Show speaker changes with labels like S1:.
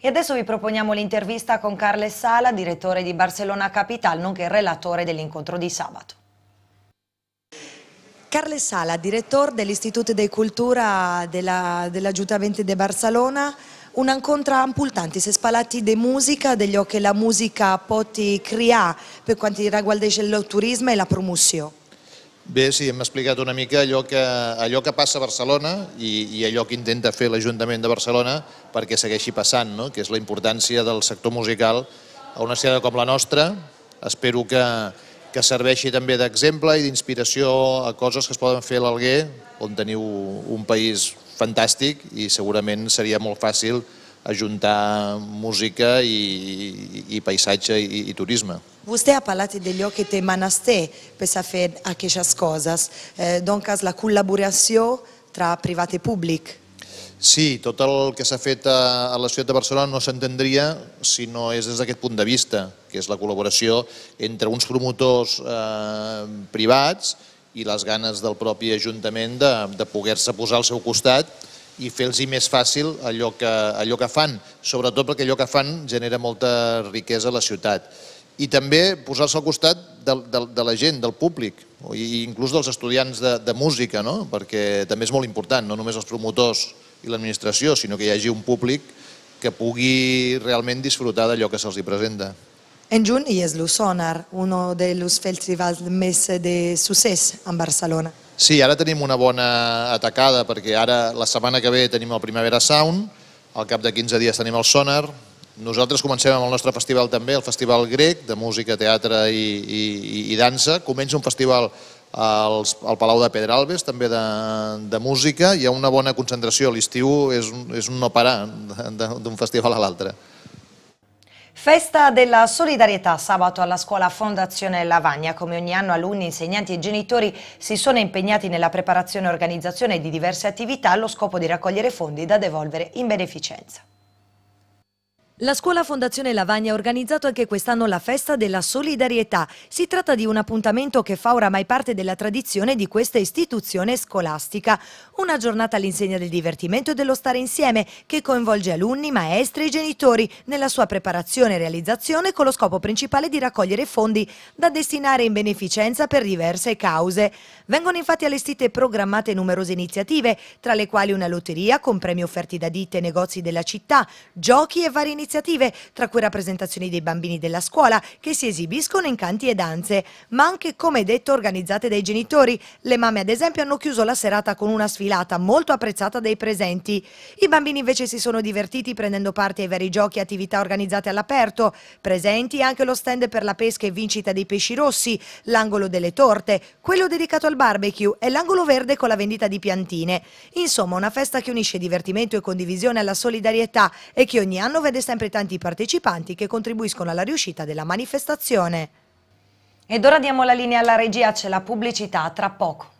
S1: E adesso vi proponiamo l'intervista con Carles Sala, direttore di Barcellona Capital, nonché relatore dell'incontro di sabato. Carles Sala, direttore dell'Istituto di Cultura dell'Aggiuntamento della di Barcellona, un incontro ampultante, si è spalati di musica, degli occhi la musica poti creare per quanto riguarda il turismo e la promozione.
S2: Bé, sí, hem explicat una mica allò que, allò que passa a Barcelona i, i allò que intenta fer l'Ajuntament de Barcelona perquè segueixi passant, no? que és la importància del sector musical a una ciutat com la nostra. Espero que, que serveixi també d'exemple i d'inspiració a coses que es poden fer a l'Alguer, on teniu un país fantàstic i segurament seria molt fàcil ajuntar música i, i, i paisatge i, i turisme.
S1: Vostè ha parlat de lloc que té Manasté per fer aquestes coses. cose, eh, doncs la collaboració tra privat i públic.
S2: Sí, tot el que s'ha fet a, a la ciutat de Barcelona no s'entendria si no és des d'aquest punt de vista, que és la col·laboració entre uns promotors eh, privats i les ganes del propi Ajuntament de, de poder-se posar al seu costat i fer-los més fàcil allò que, allò que fan, sobretot perquè allò que fan genera molta riquesa a la ciutat. I també posar-se al costat de, de, de la gent, del públic, i inclús dels estudiants de, de música, no? perquè també és molt important, no només els promotors i l'administració, sinó que hi hagi un públic que pugui realment disfrutar d'allò que se'ls presenta.
S1: En juny hi és l'Usonar, un dels festivals més de succés en Barcelona.
S2: Sí, ara tenim una bona atacada, perquè ara la setmana que ve tenim el Primavera Sound, al cap de 15 dies tenim el Sonar, nosaltres comencem amb el nostre festival també, el Festival Grec, de música, teatre i, i, i dansa. Comença un festival al, al Palau de Pedralbes, també de, de música. Hi ha una bona concentració. L'estiu és, és un no parar d'un festival a l'altre.
S1: Festa della solidarietà sabato alla scuola Fondazione Lavagna. Come ogni anno alunni, insegnanti e genitori si sono impegnati nella preparazione e organizzazione di diverse attività allo scopo di raccogliere fondi da devolvere in beneficenza. La scuola Fondazione Lavagna ha organizzato anche quest'anno la festa della solidarietà. Si tratta di un appuntamento che fa oramai parte della tradizione di questa istituzione scolastica. Una giornata all'insegna del divertimento e dello stare insieme che coinvolge alunni, maestri e genitori nella sua preparazione e realizzazione con lo scopo principale di raccogliere fondi da destinare in beneficenza per diverse cause. Vengono infatti allestite e programmate numerose iniziative, tra le quali una lotteria con premi offerti da ditte e negozi della città, giochi e varie iniziative iniziative, tra cui rappresentazioni dei bambini della scuola che si esibiscono in canti e danze, ma anche, come detto, organizzate dai genitori. Le mamme, ad esempio, hanno chiuso la serata con una sfilata molto apprezzata dai presenti. I bambini invece si sono divertiti prendendo parte ai vari giochi e attività organizzate all'aperto, presenti anche lo stand per la pesca e vincita dei pesci rossi, l'angolo delle torte, quello dedicato al barbecue e l'angolo verde con la vendita di piantine. Insomma, una festa che unisce divertimento e condivisione alla solidarietà e che ogni anno vede sempre sempre tanti partecipanti che contribuiscono alla riuscita della manifestazione. Ed ora diamo la linea alla regia, c'è la pubblicità tra poco.